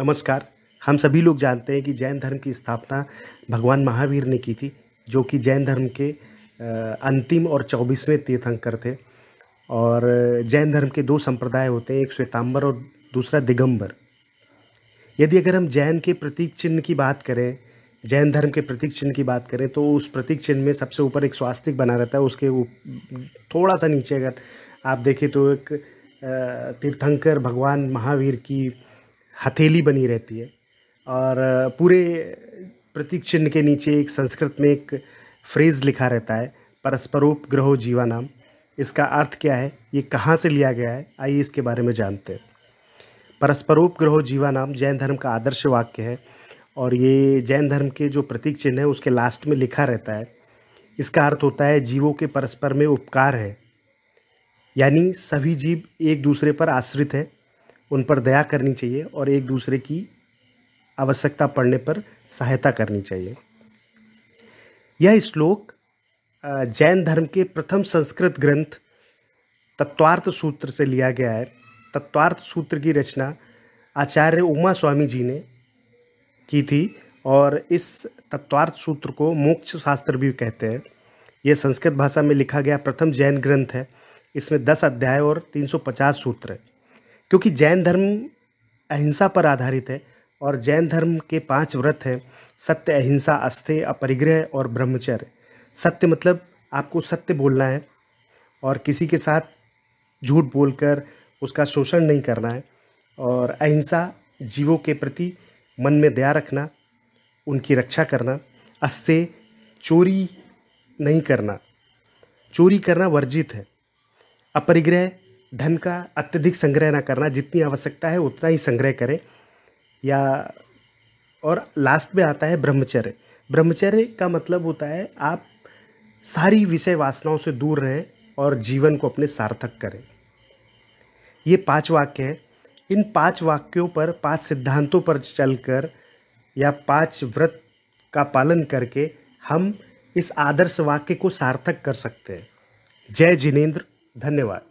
नमस्कार हम सभी लोग जानते हैं कि जैन धर्म की स्थापना भगवान महावीर ने की थी जो कि जैन धर्म के अंतिम और चौबीसवें तीर्थंकर थे और जैन धर्म के दो संप्रदाय होते हैं एक श्वेतांबर और दूसरा दिगंबर यदि अगर हम जैन के प्रतीक चिन्ह की बात करें जैन धर्म के प्रतीक चिन्ह की बात करें तो उस प्रतीक चिन्ह में सबसे ऊपर एक स्वास्तिक बना रहता है उसके थोड़ा सा नीचे अगर आप देखें तो एक तीर्थंकर भगवान महावीर की हथेली बनी रहती है और पूरे प्रतीक चिन्ह के नीचे एक संस्कृत में एक फ्रेज़ लिखा रहता है परस्परोपग्रहो जीवा नाम इसका अर्थ क्या है ये कहाँ से लिया गया है आइए इसके बारे में जानते हैं ग्रहो जीवा नाम जैन धर्म का आदर्श वाक्य है और ये जैन धर्म के जो प्रतीक चिन्ह है उसके लास्ट में लिखा रहता है इसका अर्थ होता है जीवों के परस्पर में उपकार है यानी सभी जीव एक दूसरे पर आश्रित है उन पर दया करनी चाहिए और एक दूसरे की आवश्यकता पड़ने पर सहायता करनी चाहिए यह श्लोक जैन धर्म के प्रथम संस्कृत ग्रंथ तत्वार्थ सूत्र से लिया गया है तत्वार्थ सूत्र की रचना आचार्य उमा स्वामी जी ने की थी और इस तत्वार्थ सूत्र को मोक्ष शास्त्र भी कहते हैं यह संस्कृत भाषा में लिखा गया प्रथम जैन ग्रंथ है इसमें दस अध्याय और 350 सूत्र है क्योंकि जैन धर्म अहिंसा पर आधारित है और जैन धर्म के पांच व्रत हैं सत्य अहिंसा अस्थे अपरिग्रह और ब्रह्मचर्य सत्य मतलब आपको सत्य बोलना है और किसी के साथ झूठ बोलकर उसका शोषण नहीं करना है और अहिंसा जीवों के प्रति मन में दया रखना उनकी रक्षा करना अस्से चोरी नहीं करना चोरी करना वर्जित है अपरिग्रह धन का अत्यधिक संग्रह ना करना जितनी आवश्यकता है उतना ही संग्रह करें या और लास्ट में आता है ब्रह्मचर्य ब्रह्मचर्य का मतलब होता है आप सारी विषय वासनाओं से दूर रहें और जीवन को अपने सार्थक करें ये पांच वाक्य हैं इन पांच वाक्यों पर पांच सिद्धांतों पर चलकर या पांच व्रत का पालन करके हम इस आदर्श वाक्य को सार्थक कर सकते हैं जय जिनेंद्र धन्यवाद